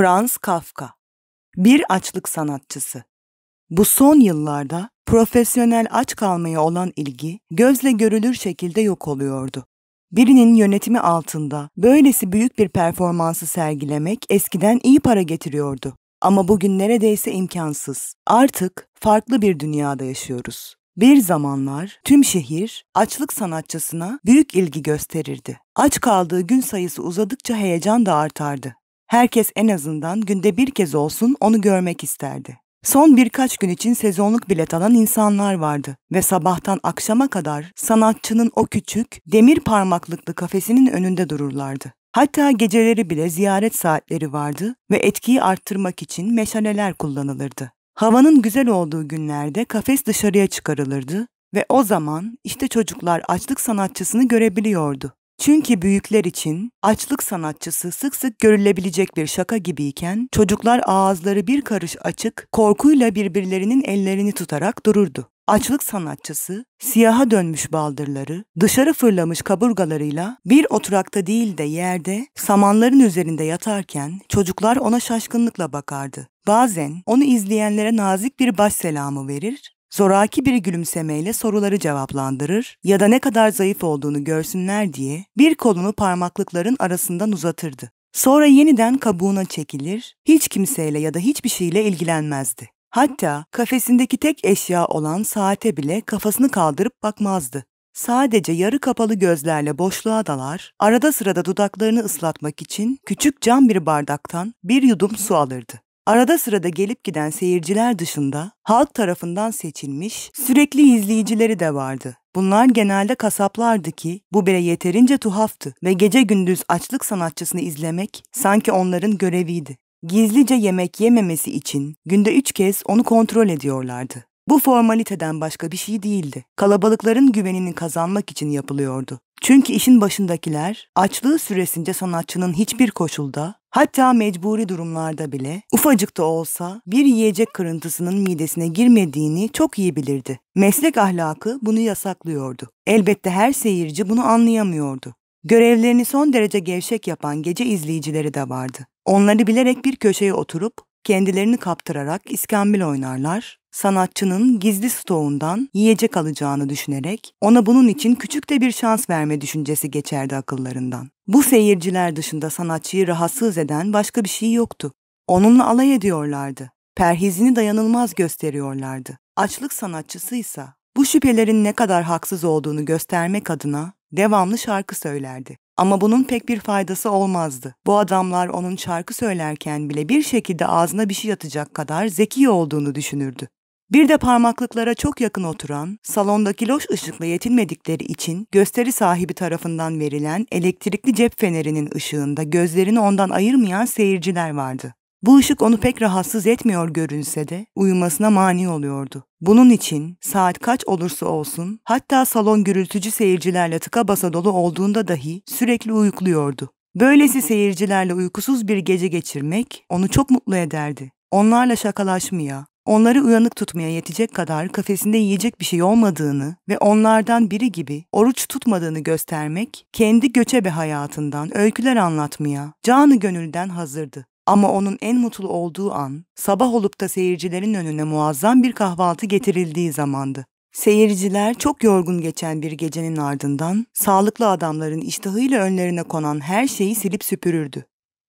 Franz Kafka Bir açlık sanatçısı Bu son yıllarda profesyonel aç kalmaya olan ilgi gözle görülür şekilde yok oluyordu. Birinin yönetimi altında böylesi büyük bir performansı sergilemek eskiden iyi para getiriyordu. Ama bugün neredeyse imkansız. Artık farklı bir dünyada yaşıyoruz. Bir zamanlar tüm şehir açlık sanatçısına büyük ilgi gösterirdi. Aç kaldığı gün sayısı uzadıkça heyecan da artardı herkes en azından günde bir kez olsun onu görmek isterdi. Son birkaç gün için sezonluk bilet alan insanlar vardı ve sabahtan akşama kadar sanatçının o küçük, demir parmaklıklı kafesinin önünde dururlardı. Hatta geceleri bile ziyaret saatleri vardı ve etkiyi arttırmak için meşaleler kullanılırdı. Havanın güzel olduğu günlerde kafes dışarıya çıkarılırdı ve o zaman işte çocuklar açlık sanatçısını görebiliyordu. Çünkü büyükler için açlık sanatçısı sık sık görülebilecek bir şaka gibiyken çocuklar ağızları bir karış açık, korkuyla birbirlerinin ellerini tutarak dururdu. Açlık sanatçısı siyaha dönmüş baldırları, dışarı fırlamış kaburgalarıyla bir oturakta değil de yerde samanların üzerinde yatarken çocuklar ona şaşkınlıkla bakardı. Bazen onu izleyenlere nazik bir baş selamı verir, zoraki bir gülümsemeyle soruları cevaplandırır ya da ne kadar zayıf olduğunu görsünler diye bir kolunu parmaklıkların arasından uzatırdı. Sonra yeniden kabuğuna çekilir, hiç kimseyle ya da hiçbir şeyle ilgilenmezdi. Hatta kafesindeki tek eşya olan saate bile kafasını kaldırıp bakmazdı. Sadece yarı kapalı gözlerle boşluğa dalar, arada sırada dudaklarını ıslatmak için küçük cam bir bardaktan bir yudum su alırdı arada sırada gelip giden seyirciler dışında halk tarafından seçilmiş sürekli izleyicileri de vardı. Bunlar genelde kasaplardı ki bu bile yeterince tuhaftı ve gece gündüz açlık sanatçısını izlemek sanki onların göreviydi. Gizlice yemek yememesi için günde üç kez onu kontrol ediyorlardı. Bu formaliteden başka bir şey değildi. Kalabalıkların güvenini kazanmak için yapılıyordu. Çünkü işin başındakiler açlığı süresince sanatçının hiçbir koşulda hatta mecburi durumlarda bile ufacık da olsa bir yiyecek kırıntısının midesine girmediğini çok iyi bilirdi. Meslek ahlakı bunu yasaklıyordu. Elbette her seyirci bunu anlayamıyordu. Görevlerini son derece gevşek yapan gece izleyicileri de vardı. Onları bilerek bir köşeye oturup kendilerini kaptırarak iskambil oynarlar, sanatçının gizli stoğundan yiyecek alacağını düşünerek ona bunun için küçük de bir şans verme düşüncesi geçerdi akıllarından. Bu seyirciler dışında sanatçıyı rahatsız eden başka bir şey yoktu. Onunla alay ediyorlardı. Perhizini dayanılmaz gösteriyorlardı. Açlık sanatçısıysa bu şüphelerin ne kadar haksız olduğunu göstermek adına devamlı şarkı söylerdi. Ama bunun pek bir faydası olmazdı. Bu adamlar onun şarkı söylerken bile bir şekilde ağzına bir şey atacak kadar zeki olduğunu düşünürdü. Bir de parmaklıklara çok yakın oturan, salondaki loş ışıkla yetinmedikleri için gösteri sahibi tarafından verilen elektrikli cep fenerinin ışığında gözlerini ondan ayırmayan seyirciler vardı. Bu ışık onu pek rahatsız etmiyor görünse de uyumasına mani oluyordu. Bunun için saat kaç olursa olsun hatta salon gürültücü seyircilerle tıka basa dolu olduğunda dahi sürekli uyukluyordu. Böylesi seyircilerle uykusuz bir gece geçirmek onu çok mutlu ederdi. Onlarla şakalaşmaya, onları uyanık tutmaya yetecek kadar kafesinde yiyecek bir şey olmadığını ve onlardan biri gibi oruç tutmadığını göstermek, kendi göçebe hayatından öyküler anlatmaya canı gönülden hazırdı. Ama onun en mutlu olduğu an, sabah olup da seyircilerin önüne muazzam bir kahvaltı getirildiği zamandı. Seyirciler çok yorgun geçen bir gecenin ardından sağlıklı adamların iştahıyla önlerine konan her şeyi silip süpürürdü.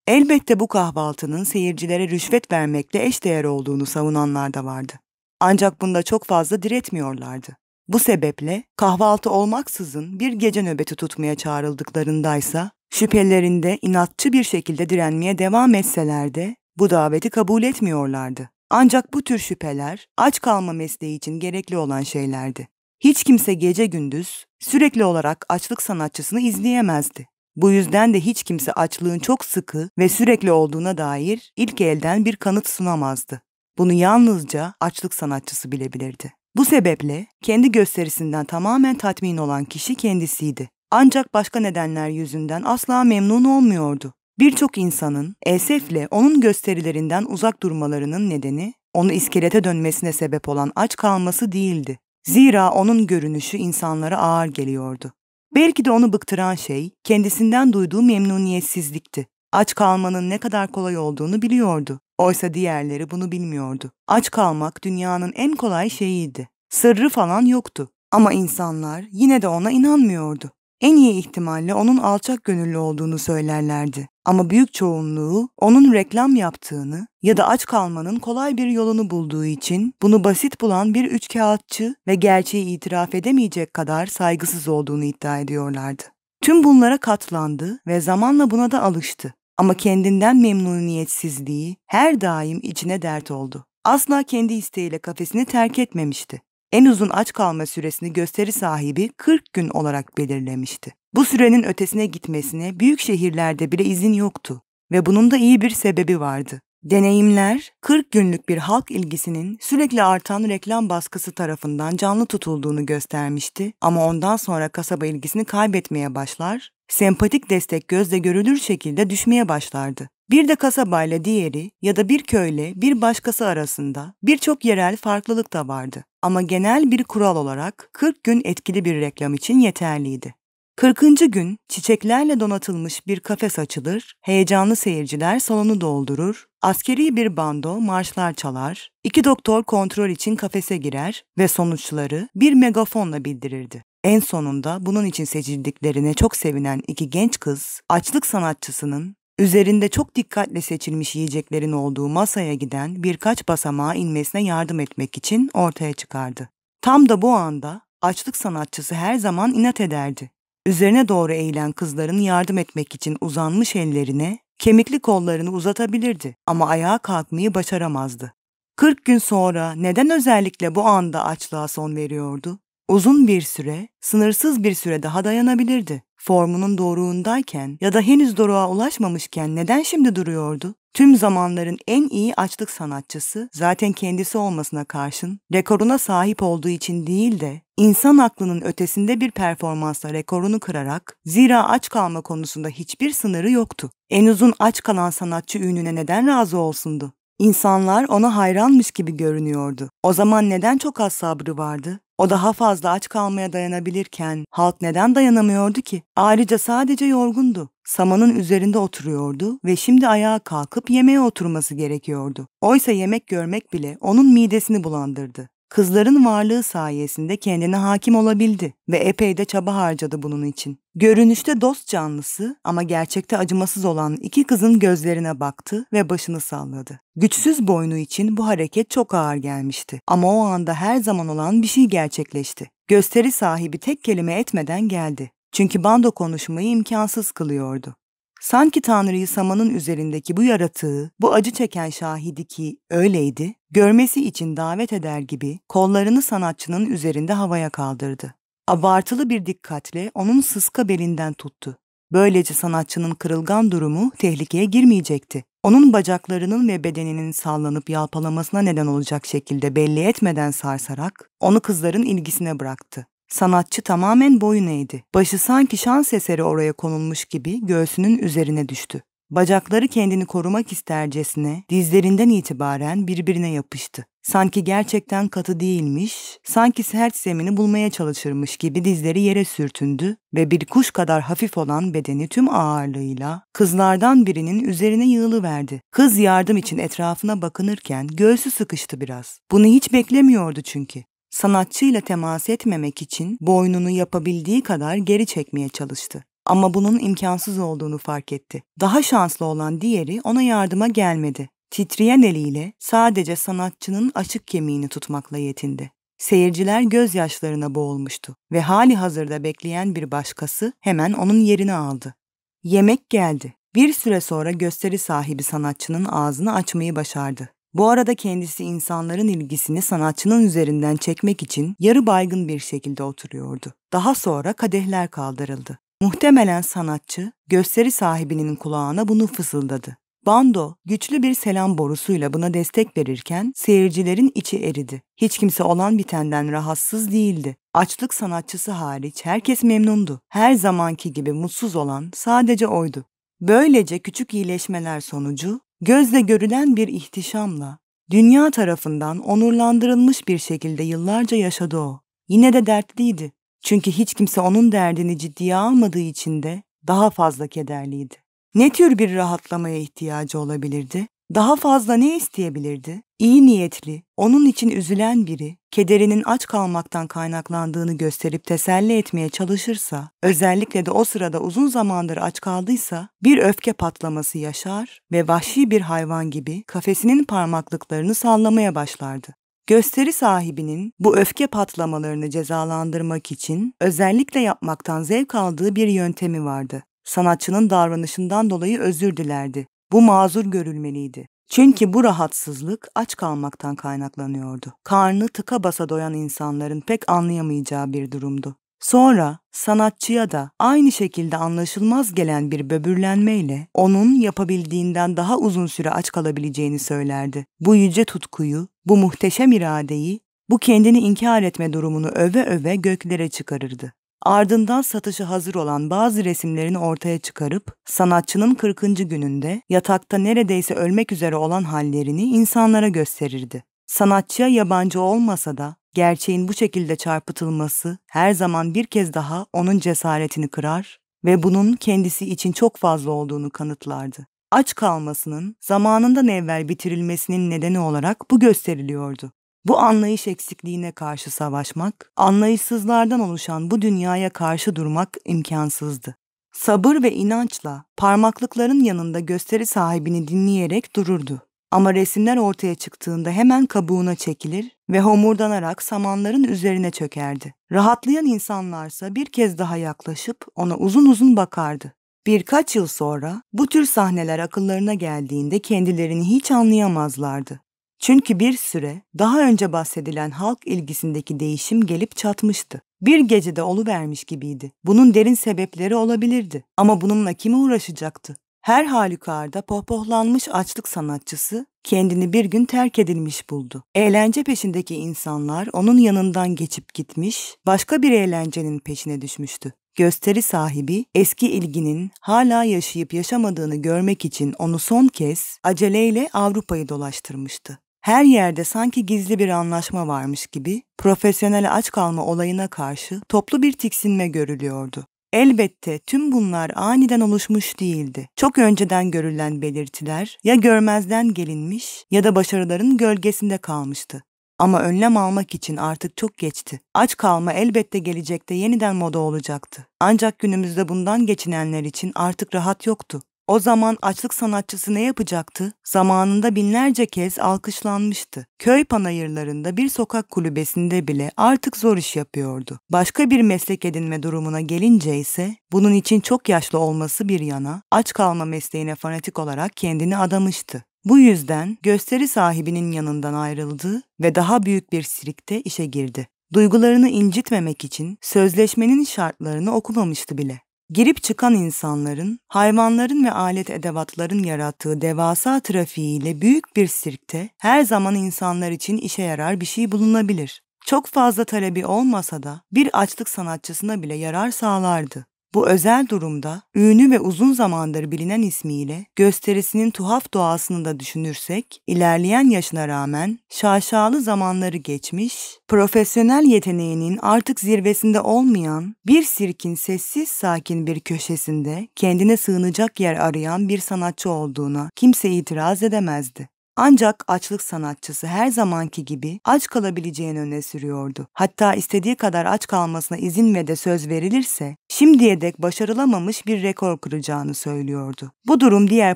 Elbette bu kahvaltının seyircilere rüşvet vermekle eşdeğer olduğunu savunanlar da vardı. Ancak bunda çok fazla diretmiyorlardı. Bu sebeple kahvaltı olmaksızın bir gece nöbeti tutmaya çağrıldıklarındaysa Şüphelerinde inatçı bir şekilde direnmeye devam etseler de bu daveti kabul etmiyorlardı. Ancak bu tür şüpheler aç kalma mesleği için gerekli olan şeylerdi. Hiç kimse gece gündüz sürekli olarak açlık sanatçısını izleyemezdi. Bu yüzden de hiç kimse açlığın çok sıkı ve sürekli olduğuna dair ilk elden bir kanıt sunamazdı. Bunu yalnızca açlık sanatçısı bilebilirdi. Bu sebeple kendi gösterisinden tamamen tatmin olan kişi kendisiydi. Ancak başka nedenler yüzünden asla memnun olmuyordu. Birçok insanın esefle onun gösterilerinden uzak durmalarının nedeni onu iskelete dönmesine sebep olan aç kalması değildi. Zira onun görünüşü insanlara ağır geliyordu. Belki de onu bıktıran şey kendisinden duyduğu memnuniyetsizlikti. Aç kalmanın ne kadar kolay olduğunu biliyordu. Oysa diğerleri bunu bilmiyordu. Aç kalmak dünyanın en kolay şeyiydi. Sırrı falan yoktu. Ama insanlar yine de ona inanmıyordu en iyi ihtimalle onun alçak gönüllü olduğunu söylerlerdi. Ama büyük çoğunluğu onun reklam yaptığını ya da aç kalmanın kolay bir yolunu bulduğu için bunu basit bulan bir üç kağıtçı ve gerçeği itiraf edemeyecek kadar saygısız olduğunu iddia ediyorlardı. Tüm bunlara katlandı ve zamanla buna da alıştı. Ama kendinden memnuniyetsizliği her daim içine dert oldu. Asla kendi isteğiyle kafesini terk etmemişti en uzun aç kalma süresini gösteri sahibi 40 gün olarak belirlemişti. Bu sürenin ötesine gitmesine büyük şehirlerde bile izin yoktu ve bunun da iyi bir sebebi vardı. Deneyimler, 40 günlük bir halk ilgisinin sürekli artan reklam baskısı tarafından canlı tutulduğunu göstermişti ama ondan sonra kasaba ilgisini kaybetmeye başlar, sempatik destek gözle görülür şekilde düşmeye başlardı. Bir de kasabayla diğeri ya da bir köyle bir başkası arasında birçok yerel farklılık da vardı. Ama genel bir kural olarak 40 gün etkili bir reklam için yeterliydi. Kırkıncı gün çiçeklerle donatılmış bir kafes açılır, heyecanlı seyirciler salonu doldurur, askeri bir bando marşlar çalar, iki doktor kontrol için kafese girer ve sonuçları bir megafonla bildirirdi. En sonunda bunun için seçildiklerine çok sevinen iki genç kız, açlık sanatçısının üzerinde çok dikkatle seçilmiş yiyeceklerin olduğu masaya giden birkaç basamağa inmesine yardım etmek için ortaya çıkardı. Tam da bu anda açlık sanatçısı her zaman inat ederdi üzerine doğru eğilen kızların yardım etmek için uzanmış ellerine, kemikli kollarını uzatabilirdi ama ayağa kalkmayı başaramazdı. Kırk gün sonra neden özellikle bu anda açlığa son veriyordu? Uzun bir süre, sınırsız bir süre daha dayanabilirdi. Formunun doğruğundayken ya da henüz doruğa ulaşmamışken neden şimdi duruyordu? Tüm zamanların en iyi açlık sanatçısı zaten kendisi olmasına karşın rekoruna sahip olduğu için değil de insan aklının ötesinde bir performansla rekorunu kırarak zira aç kalma konusunda hiçbir sınırı yoktu. En uzun aç kalan sanatçı ününe neden razı olsundu? İnsanlar ona hayranmış gibi görünüyordu. O zaman neden çok az sabrı vardı? O daha fazla aç kalmaya dayanabilirken halk neden dayanamıyordu ki? Ayrıca sadece yorgundu. Samanın üzerinde oturuyordu ve şimdi ayağa kalkıp yemeğe oturması gerekiyordu. Oysa yemek görmek bile onun midesini bulandırdı. Kızların varlığı sayesinde kendine hakim olabildi ve epey de çaba harcadı bunun için. Görünüşte dost canlısı ama gerçekte acımasız olan iki kızın gözlerine baktı ve başını salladı. Güçsüz boynu için bu hareket çok ağır gelmişti ama o anda her zaman olan bir şey gerçekleşti. Gösteri sahibi tek kelime etmeden geldi. Çünkü bando konuşmayı imkansız kılıyordu. Sanki Tanrı'yı samanın üzerindeki bu yaratığı, bu acı çeken şahidi ki öyleydi, görmesi için davet eder gibi kollarını sanatçının üzerinde havaya kaldırdı. Abartılı bir dikkatle onun sıska belinden tuttu. Böylece sanatçının kırılgan durumu tehlikeye girmeyecekti. Onun bacaklarının ve bedeninin sallanıp yalpalamasına neden olacak şekilde belli etmeden sarsarak onu kızların ilgisine bıraktı. Sanatçı tamamen boyun eğdi. Başı sanki şans eseri oraya konulmuş gibi göğsünün üzerine düştü. Bacakları kendini korumak istercesine dizlerinden itibaren birbirine yapıştı. Sanki gerçekten katı değilmiş, sanki sert zemini bulmaya çalışırmış gibi dizleri yere sürtündü ve bir kuş kadar hafif olan bedeni tüm ağırlığıyla kızlardan birinin üzerine yığılıverdi. Kız yardım için etrafına bakınırken göğsü sıkıştı biraz. Bunu hiç beklemiyordu çünkü. Sanatçıyla temas etmemek için boynunu yapabildiği kadar geri çekmeye çalıştı. Ama bunun imkansız olduğunu fark etti. Daha şanslı olan diğeri ona yardıma gelmedi. Titreyen eliyle sadece sanatçının açık kemiğini tutmakla yetindi. Seyirciler gözyaşlarına boğulmuştu ve hali hazırda bekleyen bir başkası hemen onun yerini aldı. Yemek geldi. Bir süre sonra gösteri sahibi sanatçının ağzını açmayı başardı. Bu arada kendisi insanların ilgisini sanatçının üzerinden çekmek için yarı baygın bir şekilde oturuyordu. Daha sonra kadehler kaldırıldı. Muhtemelen sanatçı gösteri sahibinin kulağına bunu fısıldadı. Bando güçlü bir selam borusuyla buna destek verirken seyircilerin içi eridi. Hiç kimse olan bitenden rahatsız değildi. Açlık sanatçısı hariç herkes memnundu. Her zamanki gibi mutsuz olan sadece oydu. Böylece küçük iyileşmeler sonucu gözle görülen bir ihtişamla dünya tarafından onurlandırılmış bir şekilde yıllarca yaşadı o. Yine de dertliydi. Çünkü hiç kimse onun derdini ciddiye almadığı için de daha fazla kederliydi. Ne tür bir rahatlamaya ihtiyacı olabilirdi? Daha fazla ne isteyebilirdi? İyi niyetli, onun için üzülen biri, kederinin aç kalmaktan kaynaklandığını gösterip teselli etmeye çalışırsa, özellikle de o sırada uzun zamandır aç kaldıysa, bir öfke patlaması yaşar ve vahşi bir hayvan gibi kafesinin parmaklıklarını sallamaya başlardı. Gösteri sahibinin bu öfke patlamalarını cezalandırmak için özellikle yapmaktan zevk aldığı bir yöntemi vardı. Sanatçının davranışından dolayı özür dilerdi. Bu mazur görülmeliydi. Çünkü bu rahatsızlık aç kalmaktan kaynaklanıyordu. Karnı tıka basa doyan insanların pek anlayamayacağı bir durumdu. Sonra sanatçıya da aynı şekilde anlaşılmaz gelen bir böbürlenmeyle onun yapabildiğinden daha uzun süre aç kalabileceğini söylerdi. Bu yüce tutkuyu, bu muhteşem iradeyi, bu kendini inkar etme durumunu öve öve göklere çıkarırdı. Ardından satışı hazır olan bazı resimlerini ortaya çıkarıp sanatçının 40. gününde yatakta neredeyse ölmek üzere olan hallerini insanlara gösterirdi. Sanatçıya yabancı olmasa da gerçeğin bu şekilde çarpıtılması her zaman bir kez daha onun cesaretini kırar ve bunun kendisi için çok fazla olduğunu kanıtlardı. Aç kalmasının zamanından evvel bitirilmesinin nedeni olarak bu gösteriliyordu. Bu anlayış eksikliğine karşı savaşmak, anlayışsızlardan oluşan bu dünyaya karşı durmak imkansızdı. Sabır ve inançla parmaklıkların yanında gösteri sahibini dinleyerek dururdu. Ama resimler ortaya çıktığında hemen kabuğuna çekilir ve homurdanarak samanların üzerine çökerdi. Rahatlayan insanlarsa bir kez daha yaklaşıp ona uzun uzun bakardı. Birkaç yıl sonra bu tür sahneler akıllarına geldiğinde kendilerini hiç anlayamazlardı. Çünkü bir süre daha önce bahsedilen halk ilgisindeki değişim gelip çatmıştı. Bir gecede oluvermiş gibiydi. Bunun derin sebepleri olabilirdi ama bununla kim uğraşacaktı? Her halükarda pohpohlanmış açlık sanatçısı kendini bir gün terk edilmiş buldu. Eğlence peşindeki insanlar onun yanından geçip gitmiş, başka bir eğlencenin peşine düşmüştü. Gösteri sahibi eski ilginin hala yaşayıp yaşamadığını görmek için onu son kez aceleyle Avrupa'yı dolaştırmıştı. Her yerde sanki gizli bir anlaşma varmış gibi profesyonel aç kalma olayına karşı toplu bir tiksinme görülüyordu. Elbette tüm bunlar aniden oluşmuş değildi. Çok önceden görülen belirtiler ya görmezden gelinmiş ya da başarıların gölgesinde kalmıştı. Ama önlem almak için artık çok geçti. Aç kalma elbette gelecekte yeniden moda olacaktı. Ancak günümüzde bundan geçinenler için artık rahat yoktu. O zaman açlık sanatçısı ne yapacaktı? Zamanında binlerce kez alkışlanmıştı. Köy panayırlarında bir sokak kulübesinde bile artık zor iş yapıyordu. Başka bir meslek edinme durumuna gelince ise bunun için çok yaşlı olması bir yana aç kalma mesleğine fanatik olarak kendini adamıştı. Bu yüzden gösteri sahibinin yanından ayrıldı ve daha büyük bir sirkte işe girdi. Duygularını incitmemek için sözleşmenin şartlarını okumamıştı bile. Girip çıkan insanların, hayvanların ve alet edevatların yarattığı devasa trafiğiyle büyük bir sirkte her zaman insanlar için işe yarar bir şey bulunabilir. Çok fazla talebi olmasa da bir açlık sanatçısına bile yarar sağlardı. Bu özel durumda ünlü ve uzun zamandır bilinen ismiyle gösterisinin tuhaf doğasını da düşünürsek, ilerleyen yaşına rağmen şaşalı zamanları geçmiş, profesyonel yeteneğinin artık zirvesinde olmayan, bir sirkin sessiz sakin bir köşesinde kendine sığınacak yer arayan bir sanatçı olduğuna kimse itiraz edemezdi. Ancak açlık sanatçısı her zamanki gibi aç kalabileceğini öne sürüyordu. Hatta istediği kadar aç kalmasına izin ve de söz verilirse şimdiye dek başarılamamış bir rekor kıracağını söylüyordu. Bu durum diğer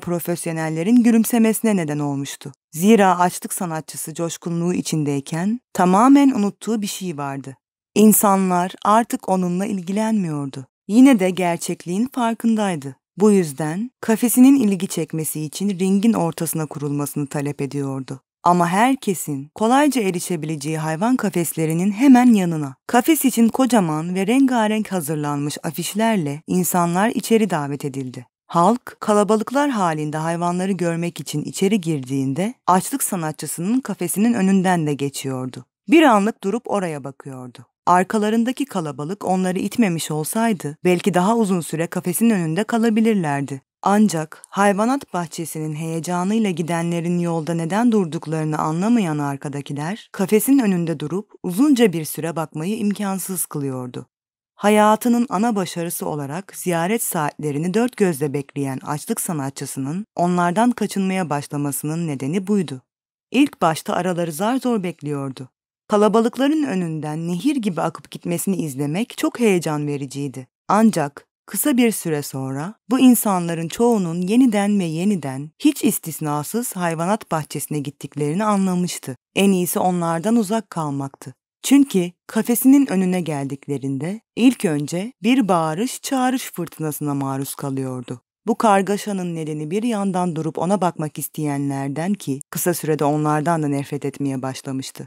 profesyonellerin gülümsemesine neden olmuştu. Zira açlık sanatçısı coşkunluğu içindeyken tamamen unuttuğu bir şey vardı. İnsanlar artık onunla ilgilenmiyordu. Yine de gerçekliğin farkındaydı. Bu yüzden kafesinin ilgi çekmesi için ringin ortasına kurulmasını talep ediyordu. Ama herkesin kolayca erişebileceği hayvan kafeslerinin hemen yanına. Kafes için kocaman ve rengarenk hazırlanmış afişlerle insanlar içeri davet edildi. Halk kalabalıklar halinde hayvanları görmek için içeri girdiğinde açlık sanatçısının kafesinin önünden de geçiyordu. Bir anlık durup oraya bakıyordu. Arkalarındaki kalabalık onları itmemiş olsaydı belki daha uzun süre kafesin önünde kalabilirlerdi. Ancak hayvanat bahçesinin heyecanıyla gidenlerin yolda neden durduklarını anlamayan arkadakiler, kafesin önünde durup uzunca bir süre bakmayı imkansız kılıyordu. Hayatının ana başarısı olarak ziyaret saatlerini dört gözle bekleyen açlık sanatçısının onlardan kaçınmaya başlamasının nedeni buydu. İlk başta araları zar zor bekliyordu. Kalabalıkların önünden nehir gibi akıp gitmesini izlemek çok heyecan vericiydi. Ancak kısa bir süre sonra bu insanların çoğunun yeniden ve yeniden hiç istisnasız hayvanat bahçesine gittiklerini anlamıştı. En iyisi onlardan uzak kalmaktı. Çünkü kafesinin önüne geldiklerinde ilk önce bir bağırış çağırış fırtınasına maruz kalıyordu. Bu kargaşanın nedeni bir yandan durup ona bakmak isteyenlerden ki kısa sürede onlardan da nefret etmeye başlamıştı.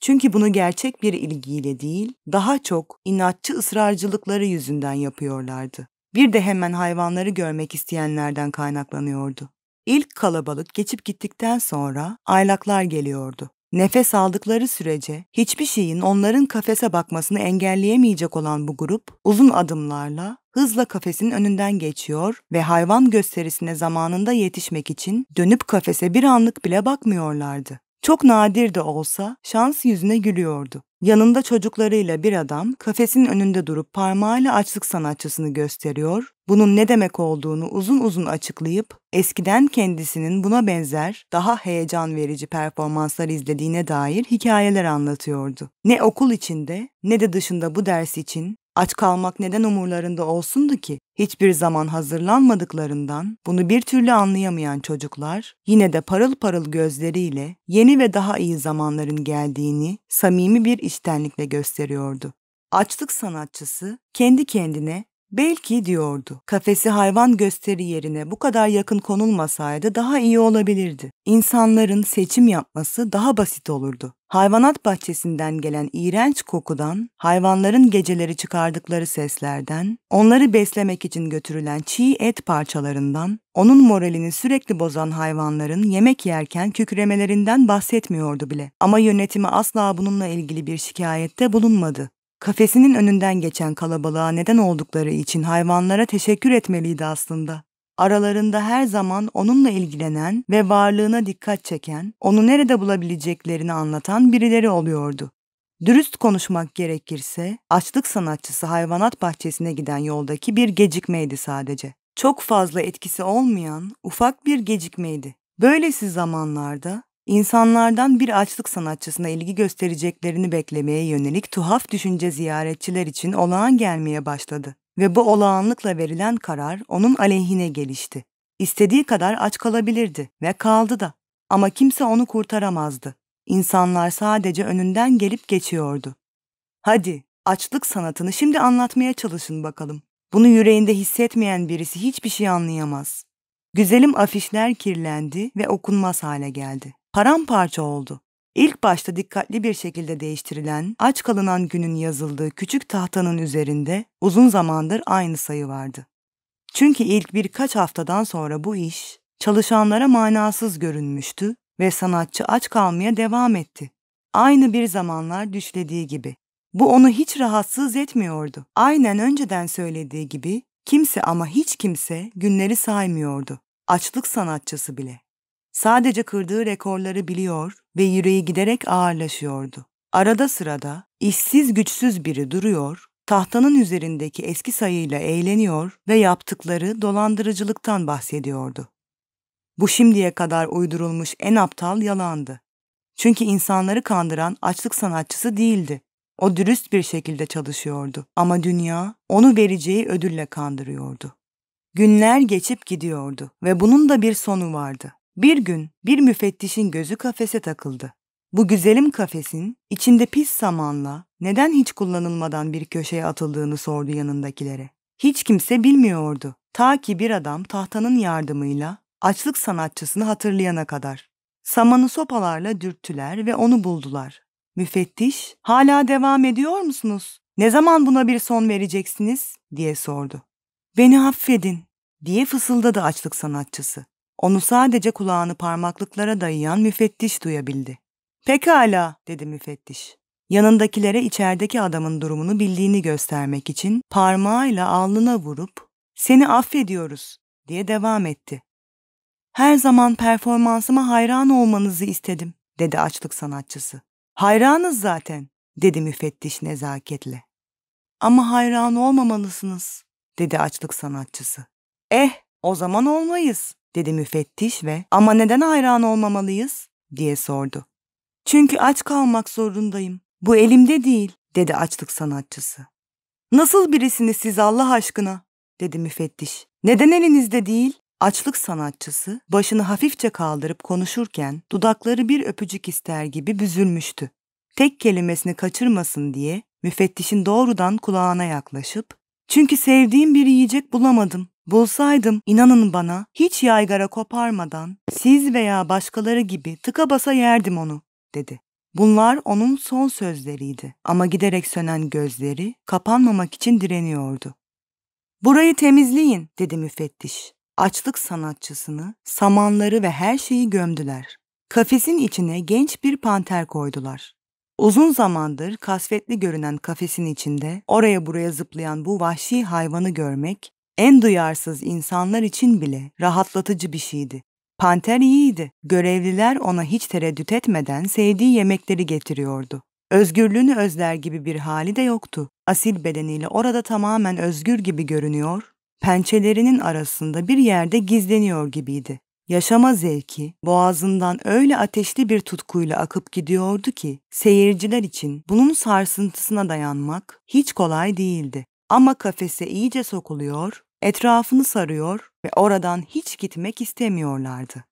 Çünkü bunu gerçek bir ilgiyle değil, daha çok inatçı ısrarcılıkları yüzünden yapıyorlardı. Bir de hemen hayvanları görmek isteyenlerden kaynaklanıyordu. İlk kalabalık geçip gittikten sonra aylaklar geliyordu. Nefes aldıkları sürece hiçbir şeyin onların kafese bakmasını engelleyemeyecek olan bu grup uzun adımlarla hızla kafesin önünden geçiyor ve hayvan gösterisine zamanında yetişmek için dönüp kafese bir anlık bile bakmıyorlardı. Çok nadir de olsa şans yüzüne gülüyordu. Yanında çocuklarıyla bir adam kafesin önünde durup parmağıyla açlık sanatçısını gösteriyor, bunun ne demek olduğunu uzun uzun açıklayıp eskiden kendisinin buna benzer daha heyecan verici performanslar izlediğine dair hikayeler anlatıyordu. Ne okul içinde ne de dışında bu ders için Aç kalmak neden umurlarında olsundu ki? Hiçbir zaman hazırlanmadıklarından bunu bir türlü anlayamayan çocuklar yine de parıl parıl gözleriyle yeni ve daha iyi zamanların geldiğini samimi bir içtenlikle gösteriyordu. Açlık sanatçısı kendi kendine Belki diyordu. Kafesi hayvan gösteri yerine bu kadar yakın konulmasaydı daha iyi olabilirdi. İnsanların seçim yapması daha basit olurdu. Hayvanat bahçesinden gelen iğrenç kokudan, hayvanların geceleri çıkardıkları seslerden, onları beslemek için götürülen çiğ et parçalarından, onun moralini sürekli bozan hayvanların yemek yerken kükremelerinden bahsetmiyordu bile. Ama yönetimi asla bununla ilgili bir şikayette bulunmadı. Kafesinin önünden geçen kalabalığa neden oldukları için hayvanlara teşekkür etmeliydi aslında. Aralarında her zaman onunla ilgilenen ve varlığına dikkat çeken, onu nerede bulabileceklerini anlatan birileri oluyordu. Dürüst konuşmak gerekirse, açlık sanatçısı hayvanat bahçesine giden yoldaki bir gecikmeydi sadece. Çok fazla etkisi olmayan, ufak bir gecikmeydi. Böylesi zamanlarda insanlardan bir açlık sanatçısına ilgi göstereceklerini beklemeye yönelik tuhaf düşünce ziyaretçiler için olağan gelmeye başladı ve bu olağanlıkla verilen karar onun aleyhine gelişti. İstediği kadar aç kalabilirdi ve kaldı da ama kimse onu kurtaramazdı. İnsanlar sadece önünden gelip geçiyordu. Hadi açlık sanatını şimdi anlatmaya çalışın bakalım. Bunu yüreğinde hissetmeyen birisi hiçbir şey anlayamaz. Güzelim afişler kirlendi ve okunmaz hale geldi paramparça oldu. İlk başta dikkatli bir şekilde değiştirilen, aç kalınan günün yazıldığı küçük tahtanın üzerinde uzun zamandır aynı sayı vardı. Çünkü ilk birkaç haftadan sonra bu iş çalışanlara manasız görünmüştü ve sanatçı aç kalmaya devam etti. Aynı bir zamanlar düşlediği gibi. Bu onu hiç rahatsız etmiyordu. Aynen önceden söylediği gibi kimse ama hiç kimse günleri saymıyordu. Açlık sanatçısı bile. Sadece kırdığı rekorları biliyor ve yüreği giderek ağırlaşıyordu. Arada sırada işsiz güçsüz biri duruyor, tahtanın üzerindeki eski sayıyla eğleniyor ve yaptıkları dolandırıcılıktan bahsediyordu. Bu şimdiye kadar uydurulmuş en aptal yalandı. Çünkü insanları kandıran açlık sanatçısı değildi. O dürüst bir şekilde çalışıyordu ama dünya onu vereceği ödülle kandırıyordu. Günler geçip gidiyordu ve bunun da bir sonu vardı. Bir gün bir müfettişin gözü kafese takıldı. Bu güzelim kafesin içinde pis samanla neden hiç kullanılmadan bir köşeye atıldığını sordu yanındakilere. Hiç kimse bilmiyordu. Ta ki bir adam tahtanın yardımıyla açlık sanatçısını hatırlayana kadar. Samanı sopalarla dürttüler ve onu buldular. Müfettiş, hala devam ediyor musunuz? Ne zaman buna bir son vereceksiniz? diye sordu. Beni affedin diye fısıldadı açlık sanatçısı. Onu sadece kulağını parmaklıklara dayayan müfettiş duyabildi. Pekala, dedi müfettiş. Yanındakilere içerideki adamın durumunu bildiğini göstermek için parmağıyla alnına vurup seni affediyoruz diye devam etti. Her zaman performansıma hayran olmanızı istedim, dedi açlık sanatçısı. Hayranız zaten, dedi müfettiş nezaketle. Ama hayran olmamalısınız, dedi açlık sanatçısı. Eh, o zaman olmayız, dedi müfettiş ve ama neden hayran olmamalıyız diye sordu. Çünkü aç kalmak zorundayım. Bu elimde değil dedi açlık sanatçısı. Nasıl birisiniz siz Allah aşkına dedi müfettiş. Neden elinizde değil? Açlık sanatçısı başını hafifçe kaldırıp konuşurken dudakları bir öpücük ister gibi büzülmüştü. Tek kelimesini kaçırmasın diye müfettişin doğrudan kulağına yaklaşıp çünkü sevdiğim bir yiyecek bulamadım Bulsaydım inanın bana hiç yaygara koparmadan siz veya başkaları gibi tıka basa yerdim onu dedi. Bunlar onun son sözleriydi ama giderek sönen gözleri kapanmamak için direniyordu. Burayı temizleyin dedi müfettiş. Açlık sanatçısını, samanları ve her şeyi gömdüler. Kafesin içine genç bir panter koydular. Uzun zamandır kasvetli görünen kafesin içinde oraya buraya zıplayan bu vahşi hayvanı görmek en duyarsız insanlar için bile rahatlatıcı bir şeydi. Panter iyiydi. Görevliler ona hiç tereddüt etmeden sevdiği yemekleri getiriyordu. Özgürlüğünü özler gibi bir hali de yoktu. Asil bedeniyle orada tamamen özgür gibi görünüyor, pençelerinin arasında bir yerde gizleniyor gibiydi. Yaşama zevki boğazından öyle ateşli bir tutkuyla akıp gidiyordu ki seyirciler için bunun sarsıntısına dayanmak hiç kolay değildi. Ama kafese iyice sokuluyor, etrafını sarıyor ve oradan hiç gitmek istemiyorlardı.